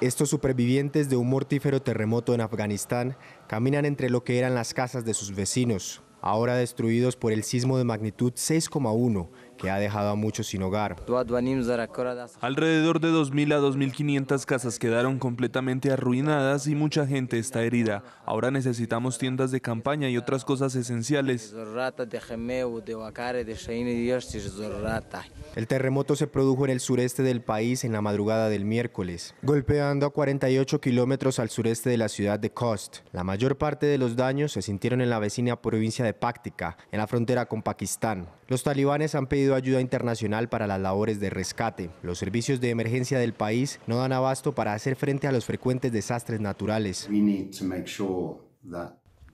Estos supervivientes de un mortífero terremoto en Afganistán caminan entre lo que eran las casas de sus vecinos, ahora destruidos por el sismo de magnitud 6,1 que ha dejado a muchos sin hogar. Alrededor de 2.000 a 2.500 casas quedaron completamente arruinadas y mucha gente está herida. Ahora necesitamos tiendas de campaña y otras cosas esenciales. El terremoto se produjo en el sureste del país en la madrugada del miércoles, golpeando a 48 kilómetros al sureste de la ciudad de Kost. La mayor parte de los daños se sintieron en la vecina provincia de Páctica, en la frontera con Pakistán. Los talibanes han pedido ayuda internacional para las labores de rescate. Los servicios de emergencia del país no dan abasto para hacer frente a los frecuentes desastres naturales.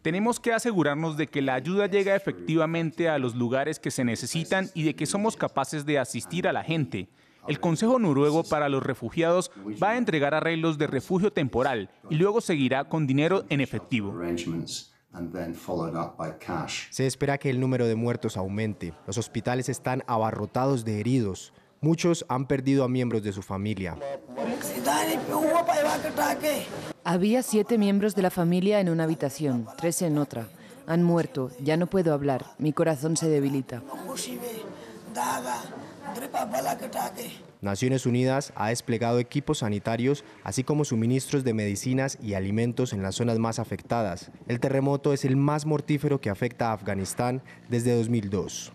Tenemos que asegurarnos de que la ayuda llega efectivamente a los lugares que se necesitan y de que somos capaces de asistir a la gente. El Consejo Noruego para los Refugiados va a entregar arreglos de refugio temporal y luego seguirá con dinero en efectivo. Se espera que el número de muertos aumente. Los hospitales están abarrotados de heridos. Muchos han perdido a miembros de su familia. Había siete miembros de la familia en una habitación, tres en otra. Han muerto, ya no puedo hablar, mi corazón se debilita. Naciones Unidas ha desplegado equipos sanitarios, así como suministros de medicinas y alimentos en las zonas más afectadas. El terremoto es el más mortífero que afecta a Afganistán desde 2002.